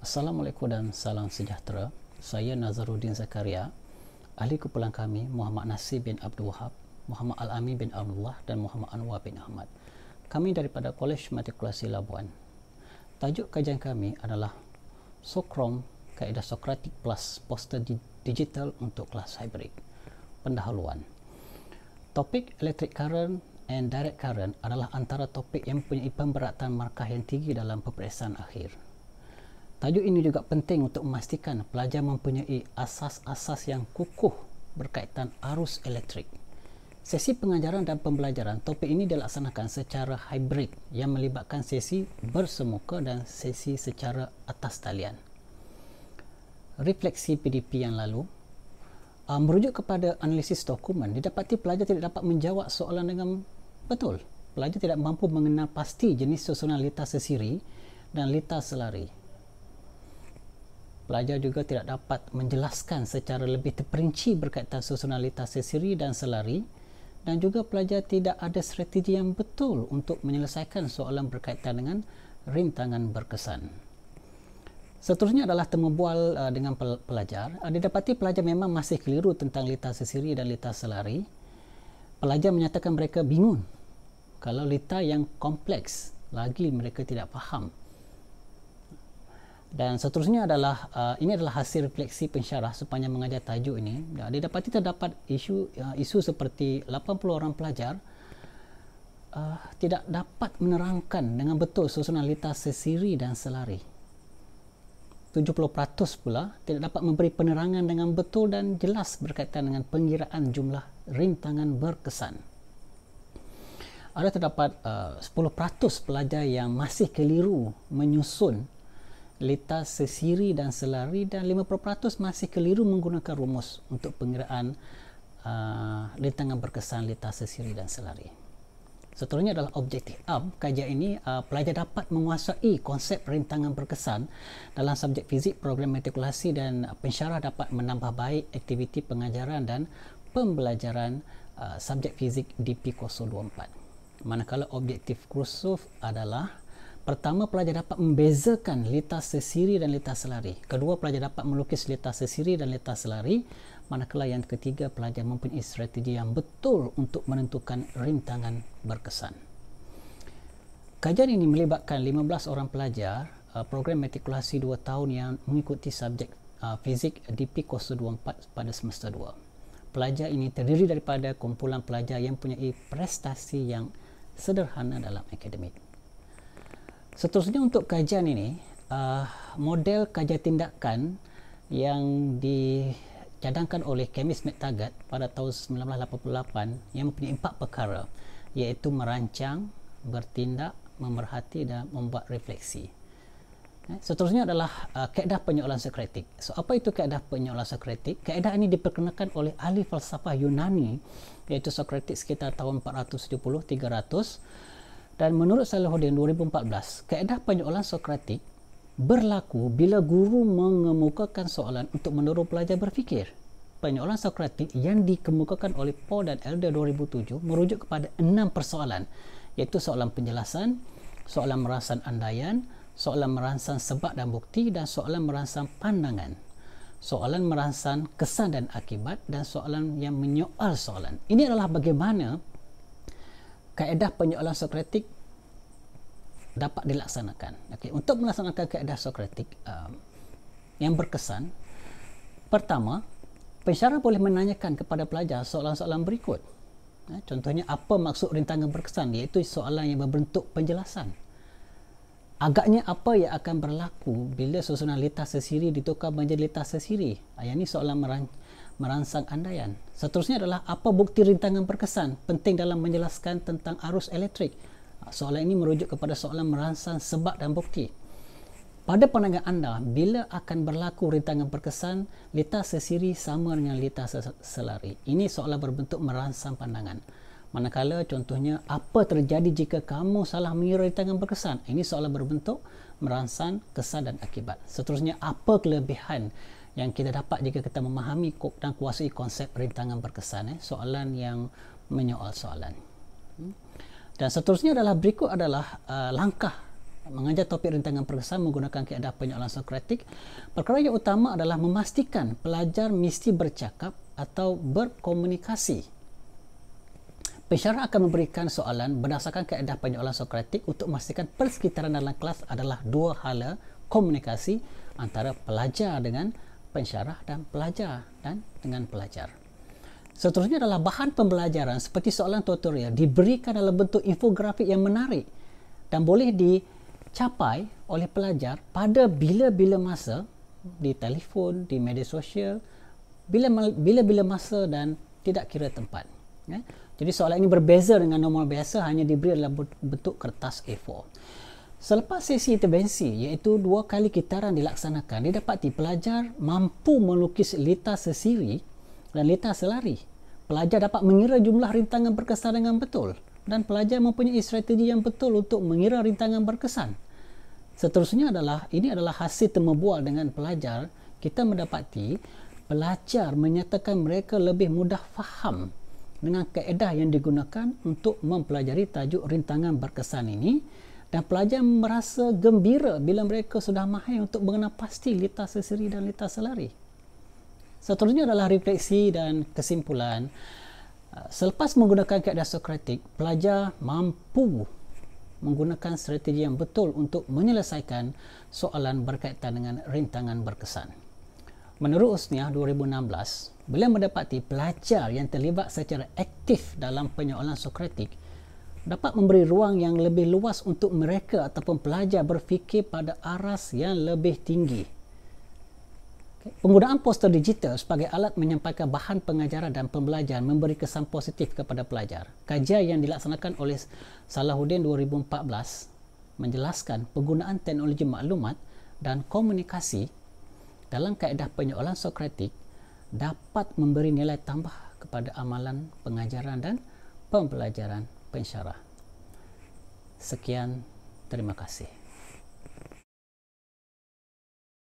Assalamualaikum dan salam sejahtera. Saya Nazaruddin Zakaria, ahli kumpulan kami Muhammad Nasib bin Abdul Wahab, Muhammad Al-Amin bin Abdullah dan Muhammad Anwar bin Ahmad. Kami daripada Kolej Matrikulasi Labuan. Tajuk kajian kami adalah Sokrom Kaedah Socratic Plus Poster Digital untuk Kelas Hybrid. Pendahuluan. Topik electric current and direct current adalah antara topik yang mempunyai pemberatan markah yang tinggi dalam peperiksaan akhir. Tajuk ini juga penting untuk memastikan pelajar mempunyai asas-asas yang kukuh berkaitan arus elektrik. Sesi pengajaran dan pembelajaran topik ini dilaksanakan secara hybrid yang melibatkan sesi bersemuka dan sesi secara atas talian. Refleksi PDP yang lalu uh, merujuk kepada analisis dokumen didapati pelajar tidak dapat menjawab soalan dengan betul. Pelajar tidak mampu mengenal pasti jenis susunan litar sesiri dan litar selari pelajar juga tidak dapat menjelaskan secara lebih terperinci berkaitan susunan litar sesiri dan selari dan juga pelajar tidak ada strategi yang betul untuk menyelesaikan soalan berkaitan dengan rintangan berkesan. Seterusnya adalah temubual eh, dengan pelajar. Eh, didapati pelajar memang masih keliru tentang litar sesiri dan litar selari. Pelajar menyatakan mereka bingung kalau litar yang kompleks lagi mereka tidak faham dan seterusnya adalah uh, ini adalah hasil refleksi pensyarah sepanjang mengajar tajuk ini dan dia dapati terdapat isu uh, isu seperti 80 orang pelajar uh, tidak dapat menerangkan dengan betul susunan litar sesiri dan selari 70% pula tidak dapat memberi penerangan dengan betul dan jelas berkaitan dengan pengiraan jumlah rintangan berkesan ada terdapat uh, 10% pelajar yang masih keliru menyusun letas sesiri dan selari dan 5% masih keliru menggunakan rumus untuk pengiraan uh, lintangan berkesan letas sesiri dan selari. Seterusnya adalah objektif UM. Kajian ini uh, pelajar dapat menguasai konsep rintangan berkesan dalam subjek fizik, program matrikulasi dan uh, pensyarah dapat menambah baik aktiviti pengajaran dan pembelajaran uh, subjek fizik DP024. Manakala objektif kursus adalah Pertama, pelajar dapat membezakan litar sesiri dan litar selari. Kedua, pelajar dapat melukis litar sesiri dan litar selari. Manakala yang ketiga, pelajar mempunyai strategi yang betul untuk menentukan rintangan berkesan. Kajian ini melibatkan 15 orang pelajar uh, program matrikulasi 2 tahun yang mengikuti subjek uh, fizik DP 024 pada semester 2. Pelajar ini terdiri daripada kumpulan pelajar yang mempunyai prestasi yang sederhana dalam akademik. Seterusnya untuk kajian ini, uh, model kajian tindakan yang dicadangkan oleh Kemis Medtagat pada tahun 1988 yang mempunyai empat perkara iaitu merancang, bertindak, memerhati dan membuat refleksi. Eh, seterusnya adalah uh, kaedah penyoalan Sokratik. So apa itu kaedah penyoalan Sokratik? Kaedah ini diperkenalkan oleh ahli falsafah Yunani iaitu Sokratik sekitar tahun 470-300 dan menurut Salahuddin 2014, kaedah penyoalan Sokratik berlaku bila guru mengemukakan soalan untuk mendorong pelajar berfikir. Penyoalan Sokratik yang dikemukakan oleh Paul dan Elder 2007 merujuk kepada enam persoalan iaitu soalan penjelasan, soalan merangsang andaian, soalan merangsang sebab dan bukti dan soalan merangsang pandangan. Soalan merangsang kesan dan akibat dan soalan yang menyoal soalan. Ini adalah bagaimana kaedah penyoalan Sokratik dapat dilaksanakan. Okay. Untuk melaksanakan kaedah Sokratik um, yang berkesan, pertama, pensyarah boleh menanyakan kepada pelajar soalan-soalan berikut. Ha, contohnya, apa maksud rintangan berkesan? Iaitu soalan yang berbentuk penjelasan. Agaknya apa yang akan berlaku bila susunan litar sesiri ditukar menjadi litar sesiri? Ha, yang ini soalan merancang merangsang andaian. Seterusnya adalah apa bukti rintangan berkesan penting dalam menjelaskan tentang arus elektrik. Soalan ini merujuk kepada soalan merangsang sebab dan bukti. Pada pandangan anda, bila akan berlaku rintangan berkesan litar sesiri sama dengan litar selari? Ini soalan berbentuk merangsang pandangan. Manakala contohnya apa terjadi jika kamu salah mengira rintangan berkesan? Ini soalan berbentuk merangsang kesan dan akibat. Seterusnya apa kelebihan yang kita dapat jika kita memahami dan kuasai konsep rintangan berkesan eh, soalan yang menyoal soalan hmm. dan seterusnya adalah berikut adalah uh, langkah mengajar topik rintangan perkesan menggunakan keadaan penyoalan sokratik perkara yang utama adalah memastikan pelajar mesti bercakap atau berkomunikasi Pensyarah akan memberikan soalan berdasarkan keadaan penyoalan sokratik untuk memastikan persekitaran dalam kelas adalah dua hala komunikasi antara pelajar dengan pensyarah dan pelajar dan dengan pelajar. Seterusnya adalah bahan pembelajaran seperti soalan tutorial diberikan dalam bentuk infografik yang menarik dan boleh dicapai oleh pelajar pada bila-bila masa di telefon, di media sosial, bila-bila masa dan tidak kira tempat. Ya. Jadi soalan ini berbeza dengan normal biasa hanya diberi dalam bentuk kertas A4. Selepas sesi intervensi iaitu dua kali kitaran dilaksanakan, didapati pelajar mampu melukis litar sesiri dan litar selari. Pelajar dapat mengira jumlah rintangan berkesan dengan betul dan pelajar mempunyai strategi yang betul untuk mengira rintangan berkesan. Seterusnya adalah ini adalah hasil temubual dengan pelajar kita mendapati pelajar menyatakan mereka lebih mudah faham dengan kaedah yang digunakan untuk mempelajari tajuk rintangan berkesan ini dan pelajar merasa gembira bila mereka sudah mahir untuk mengenal pasti lita sesiri dan lita selari. Seterusnya adalah refleksi dan kesimpulan. Ah, selepas menggunakan kaedah Sokratik, pelajar mampu menggunakan strategi yang betul untuk menyelesaikan soalan berkaitan dengan rintangan berkesan. Menurut Usniah 2016, beliau mendapati pelajar yang terlibat secara aktif dalam penyoalan Sokratik dapat memberi ruang yang lebih luas untuk mereka ataupun pelajar berfikir pada aras yang lebih tinggi. Penggunaan poster digital sebagai alat menyampaikan bahan pengajaran dan pembelajaran memberi kesan positif kepada pelajar. Kajian yang dilaksanakan oleh Salahuddin 2014 menjelaskan penggunaan teknologi maklumat dan komunikasi dalam kaedah penyoalan Sokratik dapat memberi nilai tambah kepada amalan pengajaran dan pembelajaran pensyarah. Sekian, terima kasih.